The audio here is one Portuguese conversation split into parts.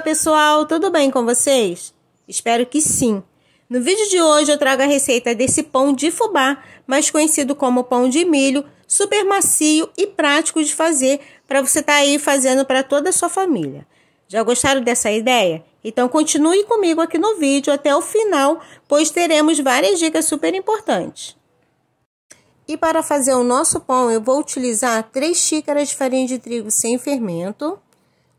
pessoal, tudo bem com vocês? Espero que sim. No vídeo de hoje eu trago a receita desse pão de fubá, mais conhecido como pão de milho, super macio e prático de fazer para você estar tá aí fazendo para toda a sua família. Já gostaram dessa ideia? Então continue comigo aqui no vídeo até o final, pois teremos várias dicas super importantes. E para fazer o nosso pão, eu vou utilizar 3 xícaras de farinha de trigo sem fermento,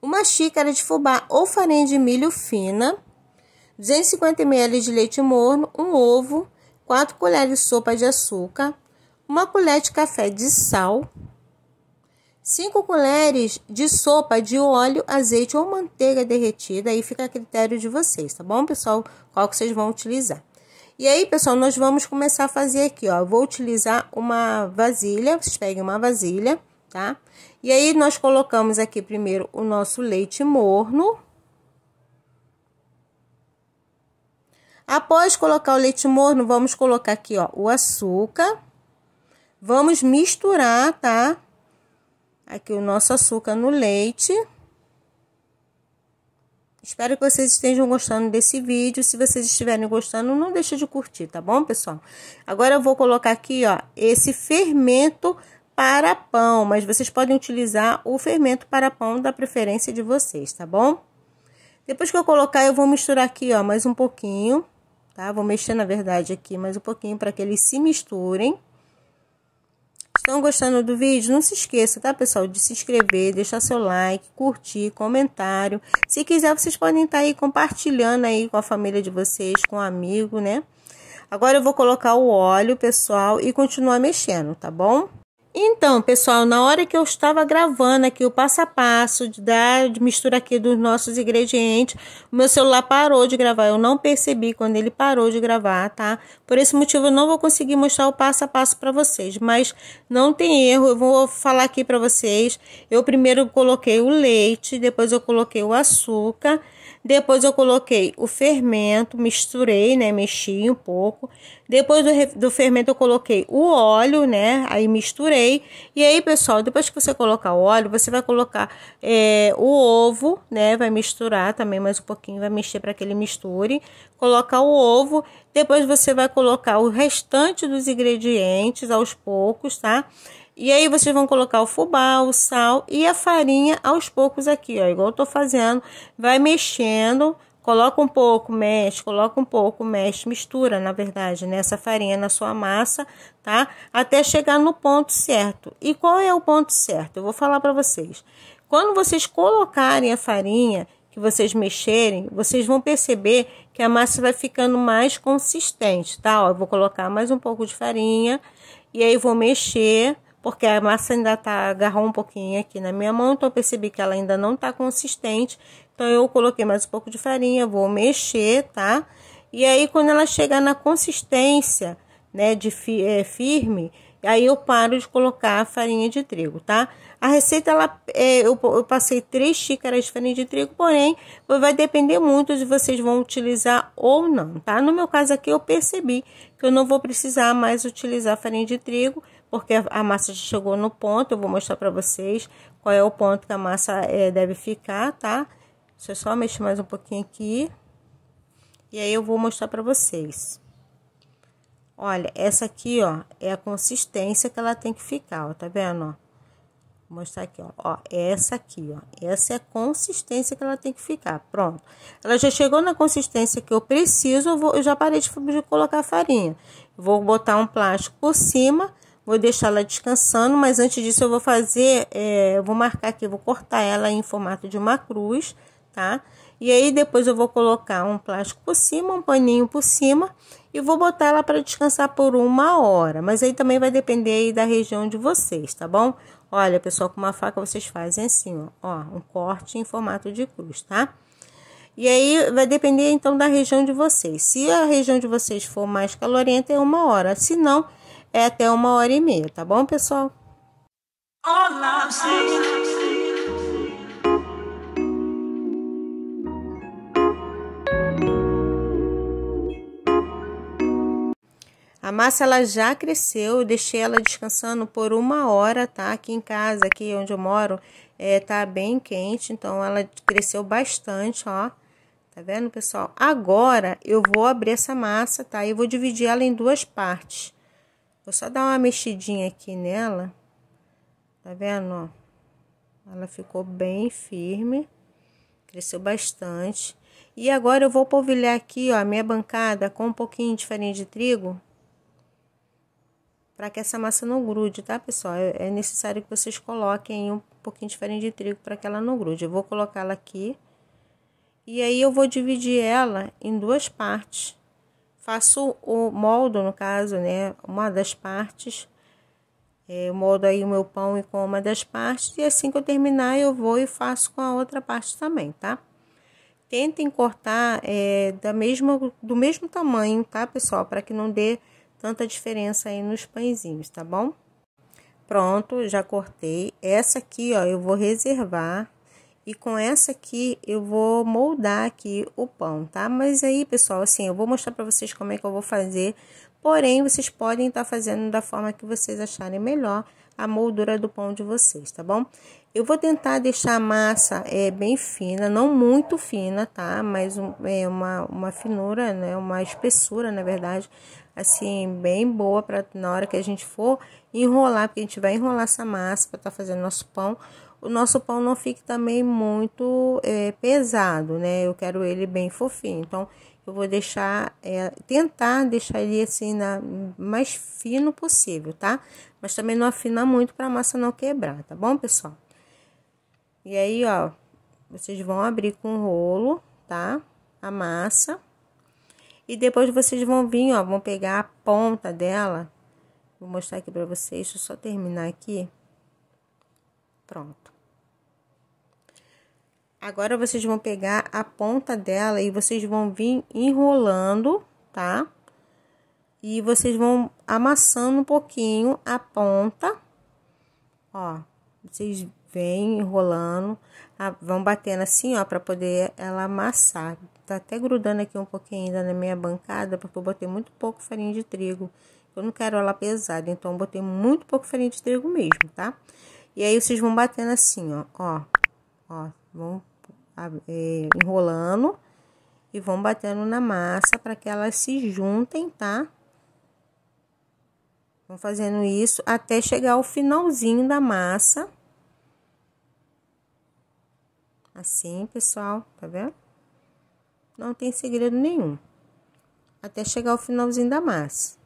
uma xícara de fubá ou farinha de milho fina, 250 ml de leite morno, um ovo, 4 colheres de sopa de açúcar, uma colher de café de sal, 5 colheres de sopa de óleo, azeite ou manteiga derretida, aí fica a critério de vocês, tá bom, pessoal? Qual que vocês vão utilizar? E aí, pessoal, nós vamos começar a fazer aqui, ó. vou utilizar uma vasilha, vocês peguem uma vasilha tá? E aí, nós colocamos aqui primeiro o nosso leite morno. Após colocar o leite morno, vamos colocar aqui, ó, o açúcar. Vamos misturar, tá? Aqui o nosso açúcar no leite. Espero que vocês estejam gostando desse vídeo. Se vocês estiverem gostando, não deixe de curtir, tá bom, pessoal? Agora eu vou colocar aqui, ó, esse fermento para pão, mas vocês podem utilizar o fermento para pão da preferência de vocês, tá bom? Depois que eu colocar, eu vou misturar aqui, ó, mais um pouquinho, tá? Vou mexer, na verdade, aqui mais um pouquinho para que eles se misturem. Estão gostando do vídeo? Não se esqueça, tá, pessoal, de se inscrever, deixar seu like, curtir, comentário. Se quiser, vocês podem estar tá aí compartilhando aí com a família de vocês, com um amigo, né? Agora eu vou colocar o óleo, pessoal, e continuar mexendo, tá bom? Então, pessoal, na hora que eu estava gravando aqui o passo a passo de da mistura aqui dos nossos ingredientes, o meu celular parou de gravar. Eu não percebi quando ele parou de gravar, tá? Por esse motivo, eu não vou conseguir mostrar o passo a passo para vocês, mas não tem erro. Eu vou falar aqui para vocês. Eu primeiro coloquei o leite, depois eu coloquei o açúcar depois eu coloquei o fermento, misturei, né? Mexi um pouco. Depois do, do fermento eu coloquei o óleo, né? Aí misturei. E aí, pessoal, depois que você colocar o óleo, você vai colocar é, o ovo, né? Vai misturar também mais um pouquinho, vai mexer para que ele misture. Colocar o ovo. Depois você vai colocar o restante dos ingredientes aos poucos, tá? E aí vocês vão colocar o fubá, o sal e a farinha aos poucos aqui, ó, igual eu tô fazendo. Vai mexendo, coloca um pouco, mexe, coloca um pouco, mexe, mistura, na verdade, nessa né, farinha na sua massa, tá? Até chegar no ponto certo. E qual é o ponto certo? Eu vou falar para vocês. Quando vocês colocarem a farinha, que vocês mexerem, vocês vão perceber que a massa vai ficando mais consistente, tá? Ó, eu vou colocar mais um pouco de farinha e aí vou mexer porque a massa ainda tá, agarrou um pouquinho aqui na minha mão, então eu percebi que ela ainda não tá consistente, então eu coloquei mais um pouco de farinha, vou mexer, tá? E aí, quando ela chegar na consistência, né, de fi, é, firme, aí eu paro de colocar a farinha de trigo, tá? A receita, ela, é, eu, eu, passei três xícaras de farinha de trigo, porém, vai depender muito de vocês vão utilizar ou não, tá? No meu caso aqui, eu percebi que eu não vou precisar mais utilizar farinha de trigo, porque a massa já chegou no ponto, eu vou mostrar para vocês qual é o ponto que a massa é, deve ficar, tá? Deixa eu só mexer mais um pouquinho aqui, e aí eu vou mostrar para vocês. Olha, essa aqui, ó, é a consistência que ela tem que ficar, ó, tá vendo, ó? Vou mostrar aqui, ó. ó. Essa aqui, ó. Essa é a consistência que ela tem que ficar. Pronto. Ela já chegou na consistência que eu preciso, eu, vou, eu já parei de, de colocar farinha. Vou botar um plástico por cima Vou deixá-la descansando, mas antes disso eu vou fazer, é, eu vou marcar aqui, vou cortar ela em formato de uma cruz, tá? E aí depois eu vou colocar um plástico por cima, um paninho por cima e vou botar ela para descansar por uma hora. Mas aí também vai depender aí da região de vocês, tá bom? Olha, pessoal, com uma faca vocês fazem assim, ó, ó um corte em formato de cruz, tá? E aí vai depender então da região de vocês. Se a região de vocês for mais calorenta, é uma hora. Se não, é até uma hora e meia, tá bom, pessoal? Olá, A massa ela já cresceu, eu deixei ela descansando por uma hora, tá? Aqui em casa, aqui onde eu moro, é, tá bem quente, então ela cresceu bastante, ó. Tá vendo, pessoal? Agora eu vou abrir essa massa, tá? E vou dividir ela em duas partes. Vou só dar uma mexidinha aqui nela. Tá vendo, ó? Ela ficou bem firme. Cresceu bastante. E agora eu vou polvilhar aqui, ó, a minha bancada com um pouquinho de farinha de trigo. Para que essa massa não grude, tá, pessoal? É, é necessário que vocês coloquem um pouquinho de farinha de trigo para que ela não grude. Eu vou colocá-la aqui. E aí eu vou dividir ela em duas partes faço o moldo, no caso, né? Uma das partes. É, eu moldo aí o meu pão e com uma das partes. E assim que eu terminar, eu vou e faço com a outra parte também, tá? Tentem cortar é, da mesma, do mesmo tamanho, tá, pessoal? Para que não dê tanta diferença aí nos pãezinhos, tá bom? Pronto, já cortei. Essa aqui, ó, eu vou reservar e com essa aqui eu vou moldar aqui o pão, tá? Mas aí, pessoal, assim, eu vou mostrar pra vocês como é que eu vou fazer. Porém, vocês podem estar tá fazendo da forma que vocês acharem melhor a moldura do pão de vocês, tá bom? Eu vou tentar deixar a massa é, bem fina, não muito fina, tá? Mas um, é, uma, uma finura, né? Uma espessura, na verdade, assim, bem boa para na hora que a gente for enrolar, porque a gente vai enrolar essa massa para estar tá fazendo nosso pão o nosso pão não fique também muito é, pesado, né? Eu quero ele bem fofinho. Então, eu vou deixar, é, tentar deixar ele assim, na, mais fino possível, tá? Mas também não afinar muito para a massa não quebrar, tá bom, pessoal? E aí, ó, vocês vão abrir com o rolo, tá? A massa. E depois vocês vão vir, ó, vão pegar a ponta dela. Vou mostrar aqui para vocês, deixa eu só terminar aqui. Pronto. Agora vocês vão pegar a ponta dela e vocês vão vir enrolando, tá? E vocês vão amassando um pouquinho a ponta. Ó, vocês vêm enrolando, vão batendo assim, ó, para poder ela amassar. Tá até grudando aqui um pouquinho ainda na minha bancada, porque eu botei muito pouco farinha de trigo. Eu não quero ela pesada, então botei muito pouco farinha de trigo mesmo, tá? E aí vocês vão batendo assim, ó, ó, ó, vão é, enrolando e vão batendo na massa para que elas se juntem, tá? Vão fazendo isso até chegar ao finalzinho da massa. Assim, pessoal, tá vendo? Não tem segredo nenhum. Até chegar ao finalzinho da massa.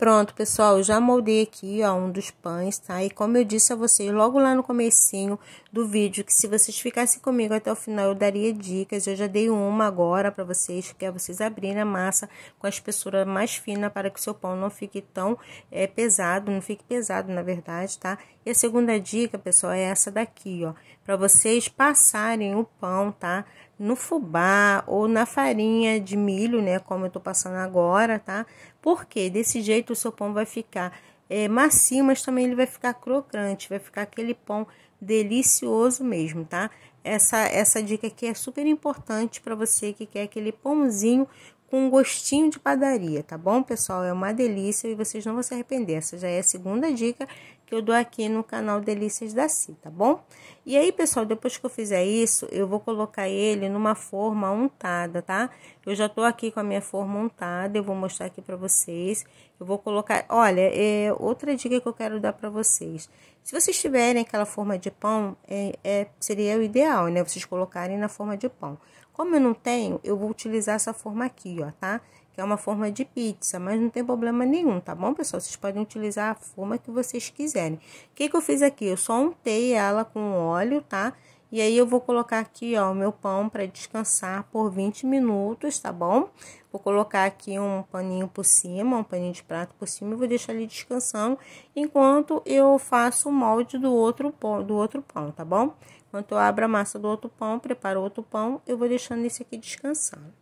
Pronto, pessoal, eu já moldei aqui, ó, um dos pães, tá? E como eu disse a vocês logo lá no comecinho do vídeo, que se vocês ficassem comigo até o final, eu daria dicas. Eu já dei uma agora para vocês, que é vocês abrirem a massa com a espessura mais fina para que o seu pão não fique tão é, pesado, não fique pesado, na verdade, tá? E a segunda dica, pessoal, é essa daqui, ó, para vocês passarem o pão, tá? No fubá ou na farinha de milho, né, como eu tô passando agora, tá? porque desse jeito o seu pão vai ficar é, macio, mas também ele vai ficar crocante, vai ficar aquele pão delicioso mesmo, tá? Essa, essa dica aqui é super importante para você que quer aquele pãozinho com um gostinho de padaria, tá bom, pessoal? É uma delícia e vocês não vão se arrepender. Essa já é a segunda dica que eu dou aqui no canal Delícias da Si, tá bom? E aí, pessoal, depois que eu fizer isso, eu vou colocar ele numa forma untada, tá? Eu já tô aqui com a minha forma untada, eu vou mostrar aqui pra vocês. Eu vou colocar... Olha, é, outra dica que eu quero dar pra vocês. Se vocês tiverem aquela forma de pão, é, é, seria o ideal, né? Vocês colocarem na forma de pão. Como eu não tenho, eu vou utilizar essa forma aqui, ó, tá? Tá? que é uma forma de pizza, mas não tem problema nenhum, tá bom, pessoal? Vocês podem utilizar a forma que vocês quiserem. O que, que eu fiz aqui? Eu só untei ela com óleo, tá? E aí eu vou colocar aqui, ó, o meu pão para descansar por 20 minutos, tá bom? Vou colocar aqui um paninho por cima, um paninho de prato por cima e vou deixar ele descansando enquanto eu faço o molde do outro pão, do outro pão, tá bom? Enquanto eu abro a massa do outro pão, preparo outro pão, eu vou deixando esse aqui descansando.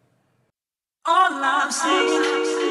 All I've seen.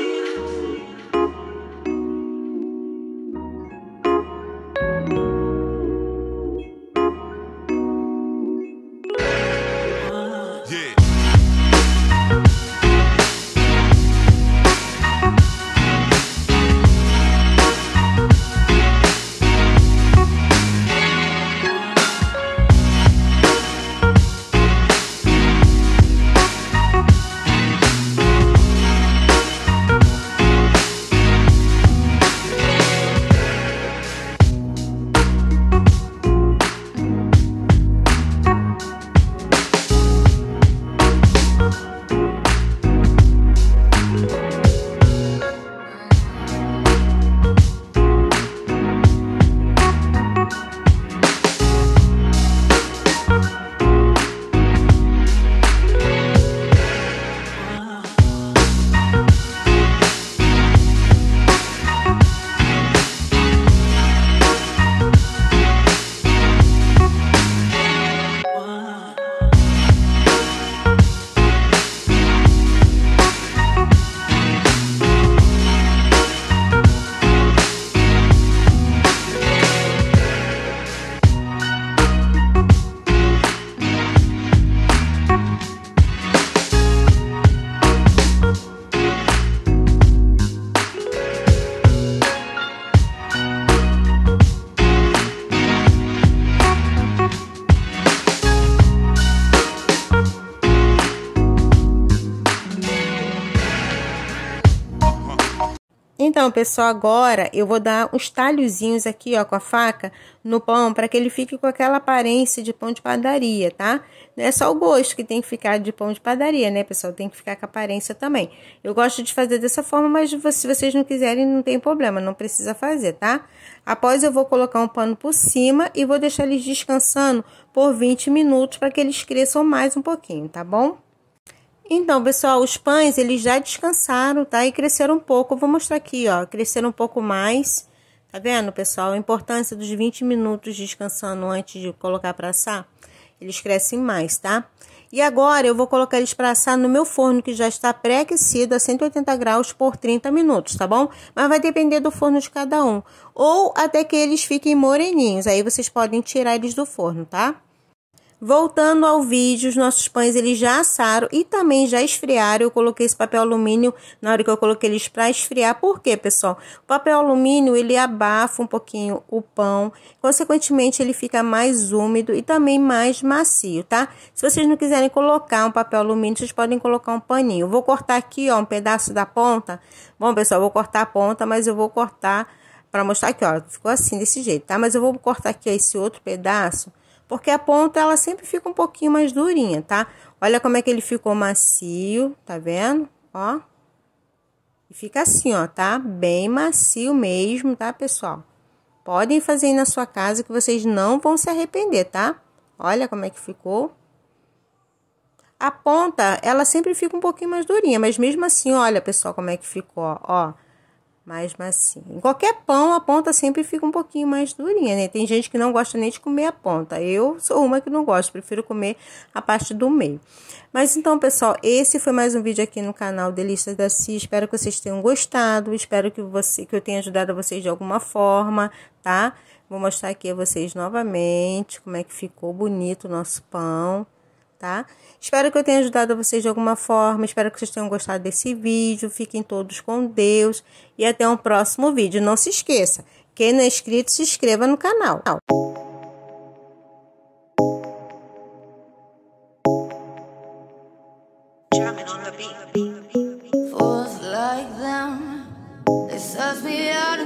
Então, pessoal, agora eu vou dar uns talhozinhos aqui, ó, com a faca no pão para que ele fique com aquela aparência de pão de padaria, tá? Não é só o gosto que tem que ficar de pão de padaria, né, pessoal? Tem que ficar com a aparência também. Eu gosto de fazer dessa forma, mas se vocês não quiserem, não tem problema, não precisa fazer, tá? Após eu vou colocar um pano por cima e vou deixar eles descansando por 20 minutos para que eles cresçam mais um pouquinho, tá bom? Então, pessoal, os pães, eles já descansaram, tá? E cresceram um pouco. Eu vou mostrar aqui, ó. Cresceram um pouco mais. Tá vendo, pessoal? A importância dos 20 minutos descansando antes de colocar para assar. Eles crescem mais, tá? E agora eu vou colocar eles para assar no meu forno que já está pré-aquecido a 180 graus por 30 minutos, tá bom? Mas vai depender do forno de cada um. Ou até que eles fiquem moreninhos. Aí vocês podem tirar eles do forno, tá? Voltando ao vídeo, os nossos pães eles já assaram e também já esfriaram. Eu coloquei esse papel alumínio na hora que eu coloquei eles para esfriar. Por quê, pessoal? O papel alumínio ele abafa um pouquinho o pão, consequentemente ele fica mais úmido e também mais macio, tá? Se vocês não quiserem colocar um papel alumínio, vocês podem colocar um paninho. Eu vou cortar aqui, ó, um pedaço da ponta. Bom, pessoal, eu vou cortar a ponta, mas eu vou cortar para mostrar aqui, ó, ficou assim desse jeito, tá? Mas eu vou cortar aqui esse outro pedaço porque a ponta ela sempre fica um pouquinho mais durinha, tá? Olha como é que ele ficou macio, tá vendo? Ó. E fica assim, ó, tá? Bem macio mesmo, tá, pessoal? Podem fazer aí na sua casa que vocês não vão se arrepender, tá? Olha como é que ficou. A ponta, ela sempre fica um pouquinho mais durinha, mas mesmo assim, olha, pessoal, como é que ficou, ó. ó mais macia. Em qualquer pão, a ponta sempre fica um pouquinho mais durinha, né? Tem gente que não gosta nem de comer a ponta. Eu sou uma que não gosto, prefiro comer a parte do meio. Mas então, pessoal, esse foi mais um vídeo aqui no canal Delícias da Si. Espero que vocês tenham gostado, espero que, você, que eu tenha ajudado vocês de alguma forma, tá? Vou mostrar aqui a vocês novamente como é que ficou bonito o nosso pão tá? Espero que eu tenha ajudado vocês de alguma forma, espero que vocês tenham gostado desse vídeo. Fiquem todos com Deus e até um próximo vídeo. Não se esqueça, quem não é inscrito, se inscreva no canal. like them, they me out.